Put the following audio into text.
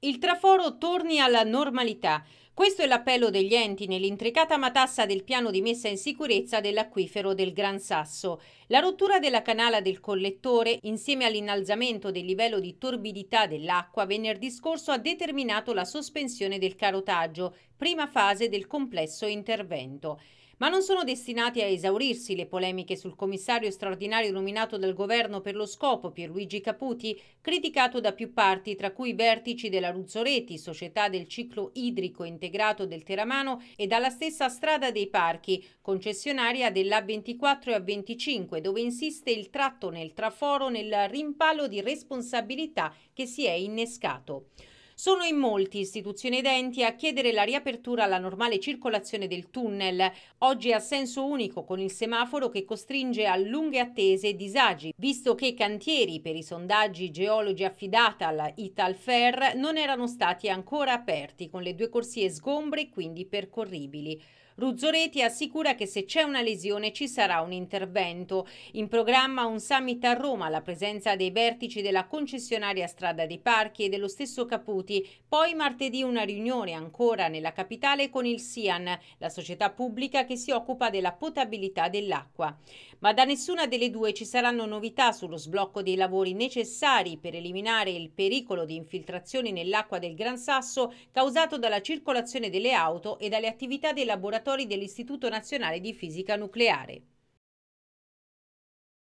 Il traforo torni alla normalità. Questo è l'appello degli enti nell'intricata matassa del piano di messa in sicurezza dell'acquifero del Gran Sasso. La rottura della canala del collettore, insieme all'innalzamento del livello di torbidità dell'acqua, venerdì scorso ha determinato la sospensione del carotaggio prima fase del complesso intervento. Ma non sono destinati a esaurirsi le polemiche sul commissario straordinario nominato dal governo per lo scopo Pierluigi Caputi, criticato da più parti, tra cui i vertici della Ruzzoreti, società del ciclo idrico integrato del Teramano, e dalla stessa Strada dei Parchi, concessionaria dell'A24 e A25, dove insiste il tratto nel traforo nel rimpallo di responsabilità che si è innescato. Sono in molti istituzioni ed enti a chiedere la riapertura alla normale circolazione del tunnel, oggi a senso unico con il semaforo che costringe a lunghe attese e disagi, visto che i cantieri per i sondaggi geologi affidati alla Italfer non erano stati ancora aperti, con le due corsie sgombre e quindi percorribili. Ruzzoreti assicura che se c'è una lesione ci sarà un intervento. In programma un summit a Roma, la presenza dei vertici della concessionaria Strada dei Parchi e dello stesso Caputo rifiuti. Poi martedì una riunione ancora nella capitale con il SIAN, la società pubblica che si occupa della potabilità dell'acqua. Ma da nessuna delle due ci saranno novità sullo sblocco dei lavori necessari per eliminare il pericolo di infiltrazioni nell'acqua del Gran Sasso causato dalla circolazione delle auto e dalle attività dei laboratori dell'Istituto Nazionale di Fisica Nucleare.